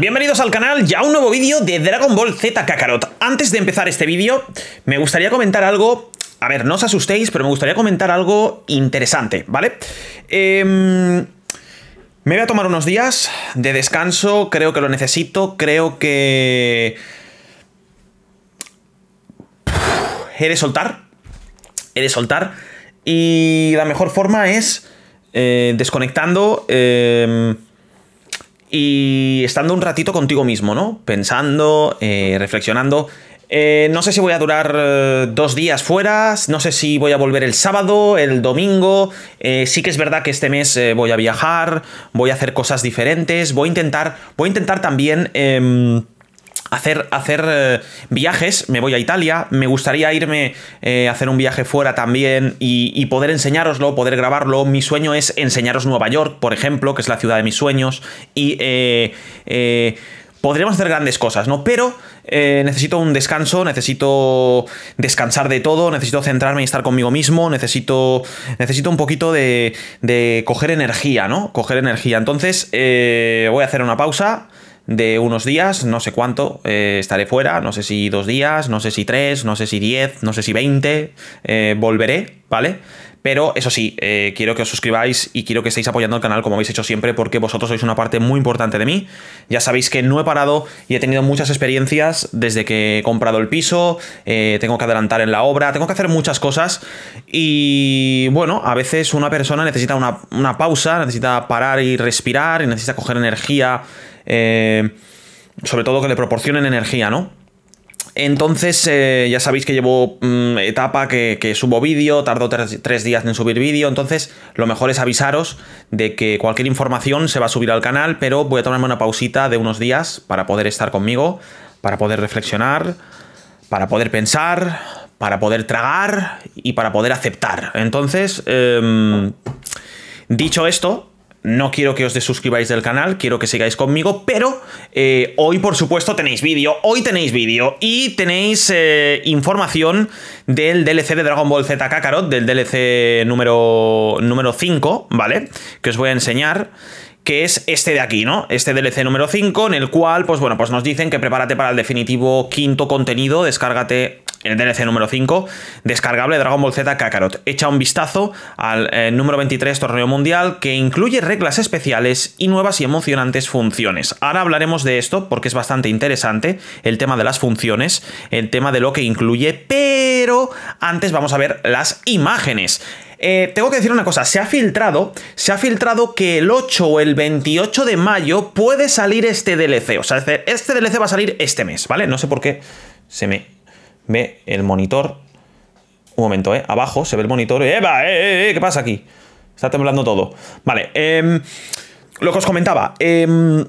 Bienvenidos al canal ya un nuevo vídeo de Dragon Ball Z Kakarot. Antes de empezar este vídeo, me gustaría comentar algo... A ver, no os asustéis, pero me gustaría comentar algo interesante, ¿vale? Em, me voy a tomar unos días de descanso, creo que lo necesito, creo que... He de soltar, he de soltar, y la mejor forma es eh, desconectando... Em, y estando un ratito contigo mismo, ¿no? Pensando, eh, reflexionando. Eh, no sé si voy a durar eh, dos días fuera, no sé si voy a volver el sábado, el domingo. sí que es verdad que este mes voy a viajar, voy a hacer cosas diferentes, voy a intentar, voy a intentar también em, hacer, hacer eh, viajes, me voy a Italia, me gustaría irme eh, a hacer un viaje fuera también y, poder enseñároslo, poder grabarlo. Mi sueño es enseñaros Nueva York, por ejemplo, que es la ciudad de mis sueños, y eh, podremos hacer grandes cosas, ¿no? Pero necesito un descanso, necesito descansar de todo, necesito centrarme y estar conmigo mismo, necesito, necesito un poquito de, de coger energía, ¿no? Coger energía. Entonces, voy a hacer una pausa de unos días, no sé cuánto, eh, estaré fuera, no sé si dos días, no sé si tres, no sé si diez, no sé si veinte, eh, volveré, ¿vale? Pero eso sí, eh, quiero que os suscribáis y quiero que estéis apoyando el canal como habéis hecho siempre, porque vosotros sois una parte muy importante de mí. Ya sabéis que no he parado y he tenido muchas experiencias desde que he comprado el piso, eh, tengo que adelantar en la obra, tengo que hacer muchas cosas. Y bueno, a veces una persona necesita una, pausa, necesita parar y respirar, y necesita coger energía. Eh, sobre todo que le proporcionen energía, ¿no? Entonces, eh, ya sabéis que llevo mm, etapa que, subo vídeo, tardo tres, días en subir vídeo, entonces lo mejor es avisaros de que cualquier información se va a subir al canal, pero voy a tomarme una pausita de unos días para poder estar conmigo, para poder reflexionar, para poder pensar, para poder tragar y para poder aceptar. Entonces, em, dicho esto, no quiero que os desuscribáis del canal, quiero que sigáis conmigo, pero eh, hoy por supuesto tenéis vídeo, hoy tenéis vídeo y tenéis eh, información del DLC de Dragon Ball Z Kakarot, del DLC número, número 5, ¿vale? Que os voy a enseñar que es este de aquí, ¿no? Este DLC número 5, en el cual, pues bueno, pues nos dicen que prepárate para el definitivo quinto contenido, descárgate el DLC número 5, descargable de Dragon Ball Z Kakarot. Echa un vistazo al eh, número 23 torneo mundial que incluye reglas especiales y nuevas y emocionantes funciones. Ahora hablaremos de esto porque es bastante interesante el tema de las funciones, el tema de lo que incluye, pero antes vamos a ver las imágenes. Eh, tengo que decir una cosa, se ha filtrado, se ha filtrado que el 8 o el 28 de mayo puede salir este DLC, o sea, este DLC va a salir este mes, ¿vale? No sé por qué se me ve el monitor. Un momento, ¿eh? Abajo se ve el monitor. ¡Eva! ¡Eh, eh, eh qué pasa aquí? Está temblando todo. Vale. Em, lo que os comentaba. Eh,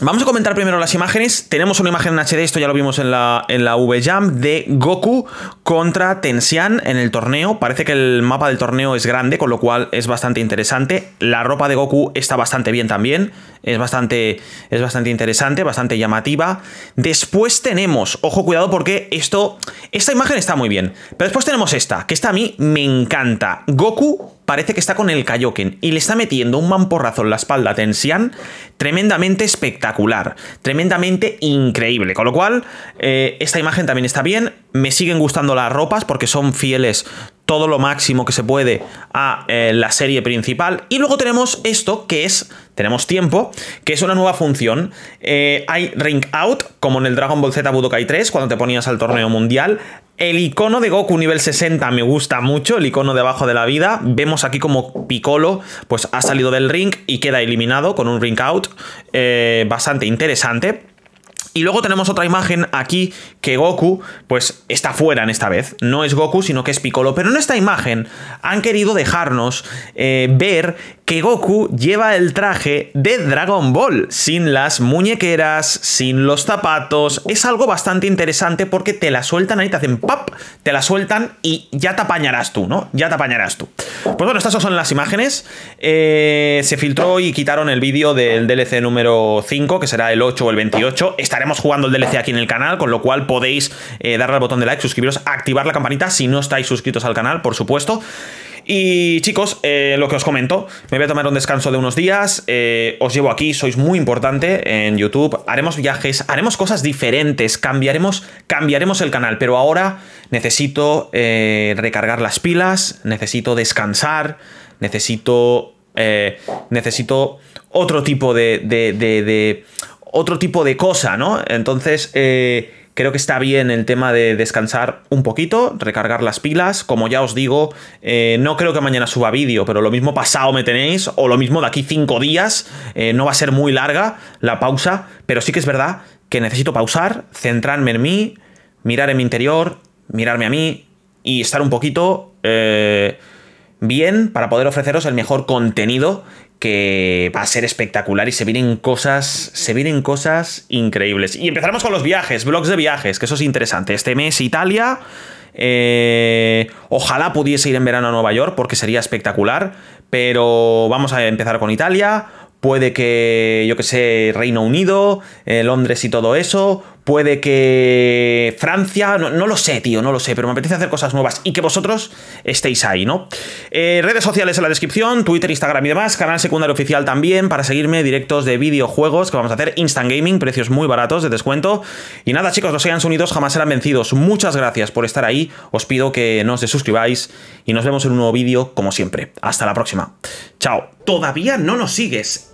Vamos a comentar primero las imágenes. Tenemos una imagen en HD, esto ya lo vimos en la, en la de Goku contra Tensian en el torneo. Parece que el mapa del torneo es grande, con lo cual es bastante interesante. La ropa de Goku está bastante bien también. Es bastante, es bastante interesante, bastante llamativa. Después tenemos, ojo, cuidado porque esto, esta imagen está muy bien. Pero después tenemos esta, que esta a mí me encanta. Goku parece que está con el Kaioken y le está metiendo un mamporrazo en la espalda a Tensian tremendamente espectacular, tremendamente increíble. Con lo cual, eh, esta imagen también está bien. Me siguen gustando las ropas porque son fieles todo lo máximo que se puede a eh, la serie principal. Y luego tenemos esto, que es, tenemos tiempo, que es una nueva función. Eh, hay Ring Out, como en el Dragon Ball Z Budokai 3, cuando te ponías al torneo mundial. El icono de Goku nivel 60 me gusta mucho, el icono debajo de la vida. Vemos aquí como Piccolo pues, ha salido del ring y queda eliminado con un Ring Out eh, bastante interesante. Y luego tenemos otra imagen aquí que Goku, pues está fuera en esta vez. No es Goku, sino que es Piccolo. Pero en esta imagen han querido dejarnos eh, ver que Goku lleva el traje de Dragon Ball, sin las muñequeras, sin los zapatos. Es algo bastante interesante porque te la sueltan ahí, te hacen pap, te la sueltan y ya te apañarás tú, ¿no? Ya te apañarás tú. Pues bueno, estas son las imágenes. Eh, se filtró y quitaron el vídeo del DLC número 5, que será el 8 o el 28. Estaremos jugando el DLC aquí en el canal, con lo cual podéis eh, darle al botón de like, suscribiros, activar la campanita si no estáis suscritos al canal, por supuesto. Y chicos, eh, lo que os comento, me voy a tomar un descanso de unos días, eh, os llevo aquí, sois muy importante en YouTube, haremos viajes, haremos cosas diferentes, cambiaremos, cambiaremos el canal, pero ahora necesito eh, recargar las pilas, necesito descansar, necesito... necesito otro tipo de, otro tipo de cosa, ¿no? Entonces, Creo que está bien el tema de descansar un poquito, recargar las pilas. Como ya os digo, eh, no creo que mañana suba vídeo, pero lo mismo pasado me tenéis, o lo mismo de aquí cinco días. Eh, no va a ser muy larga la pausa, pero sí que es verdad que necesito pausar, centrarme en mí, mirar en mi interior, mirarme a mí y estar un poquito... Eh, bien para poder ofreceros el mejor contenido que va a ser espectacular y se vienen cosas, se vienen cosas increíbles. Y empezaremos con los viajes, blogs de viajes, que eso es interesante. Este mes Italia, eh, ojalá pudiese ir en verano a Nueva York porque sería espectacular, pero vamos a empezar con Italia. Puede que, yo que sé, Reino Unido, eh, Londres y todo eso puede que Francia, no, lo sé, tío, no lo sé, pero me apetece hacer cosas nuevas y que vosotros estéis ahí, ¿no? Eh, redes sociales en la descripción, Twitter, Instagram y demás, canal secundario oficial también para seguirme, directos de videojuegos que vamos a hacer, Instant Gaming, precios muy baratos de descuento. Y nada, chicos, los sean unidos jamás serán vencidos. Muchas gracias por estar ahí, os pido que no se suscribáis y nos vemos en un nuevo vídeo como siempre. Hasta la próxima. Chao. Todavía no nos sigues